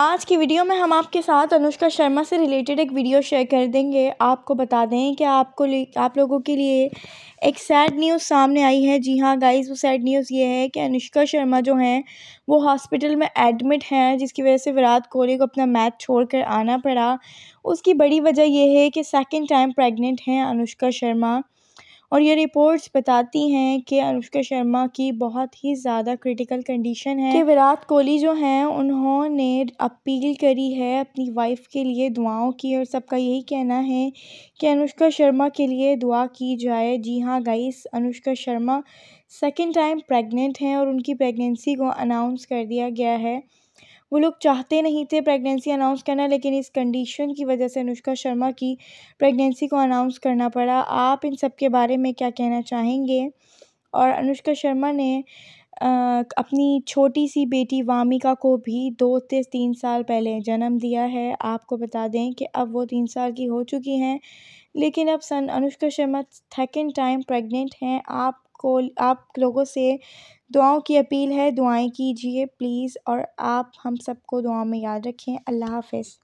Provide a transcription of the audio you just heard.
आज की वीडियो में हम आपके साथ अनुष्का शर्मा से रिलेटेड एक वीडियो शेयर कर देंगे आपको बता दें कि आपको आप लोगों के लिए एक सैड न्यूज़ सामने आई है जी हाँ गाइस वो सैड न्यूज़ ये है कि अनुष्का शर्मा जो हैं वो हॉस्पिटल में एडमिट हैं जिसकी वजह से विराट कोहली को अपना मैच छोड़कर आना पड़ा उसकी बड़ी वजह यह है कि सेकेंड टाइम प्रेगनेंट हैं अनुष्का शर्मा और ये रिपोर्ट्स बताती हैं कि अनुष्का शर्मा की बहुत ही ज़्यादा क्रिटिकल कंडीशन है कि विराट कोहली जो हैं उन्होंने अपील करी है अपनी वाइफ के लिए दुआओं की और सबका यही कहना है कि अनुष्का शर्मा के लिए दुआ की जाए जी हाँ guys Anushka Sharma second time pregnant हैं और उनकी प्रेगनेंसी को अनाउंस कर दिया गया है वो लोग चाहते नहीं थे प्रेगनेंसी अनाउंस करना लेकिन इस कंडीशन की वजह से अनुष्का शर्मा की प्रेगनेंसी को अनाउंस करना पड़ा आप इन सब के बारे में क्या कहना चाहेंगे और अनुष्का शर्मा ने आ, अपनी छोटी सी बेटी वामिका को भी दो से तीन साल पहले जन्म दिया है आपको बता दें कि अब वो तीन साल की हो चुकी हैं लेकिन अब सन Anushka Sharma second time pregnant हैं आपको आप लोगों से दुआओं की अपील है दुआएँ कीजिए प्लीज़ और आप हम सबको दुआओं में याद रखें अल्लाह हाफ़िज़